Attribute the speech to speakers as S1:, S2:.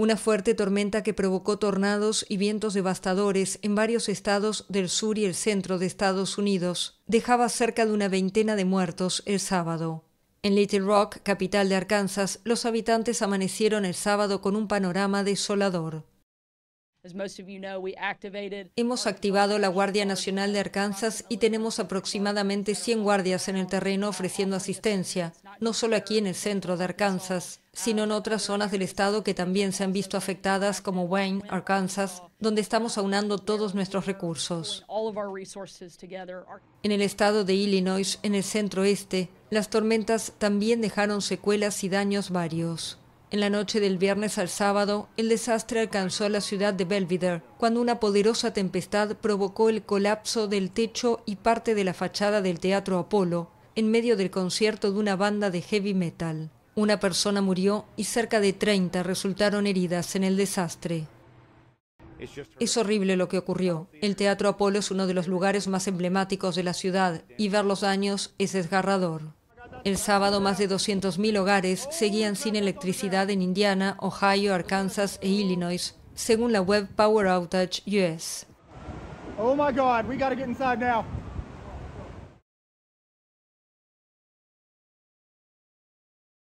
S1: una fuerte tormenta que provocó tornados y vientos devastadores en varios estados del sur y el centro de Estados Unidos, dejaba cerca de una veintena de muertos el sábado. En Little Rock, capital de Arkansas, los habitantes amanecieron el sábado con un panorama desolador. Hemos activado la Guardia Nacional de Arkansas y tenemos aproximadamente 100 guardias en el terreno ofreciendo asistencia, no solo aquí en el centro de Arkansas, sino en otras zonas del estado que también se han visto afectadas como Wayne, Arkansas, donde estamos aunando todos nuestros recursos. En el estado de Illinois, en el centro este, las tormentas también dejaron secuelas y daños varios. En la noche del viernes al sábado, el desastre alcanzó a la ciudad de Belvidere, cuando una poderosa tempestad provocó el colapso del techo y parte de la fachada del Teatro Apolo, en medio del concierto de una banda de heavy metal. Una persona murió y cerca de 30 resultaron heridas en el desastre. Es horrible lo que ocurrió. El Teatro Apolo es uno de los lugares más emblemáticos de la ciudad y ver los daños es desgarrador. El sábado, más de 200.000 hogares seguían sin electricidad en Indiana, Ohio, Arkansas e Illinois, según la web Power Outage US. Oh my God, we gotta get inside now.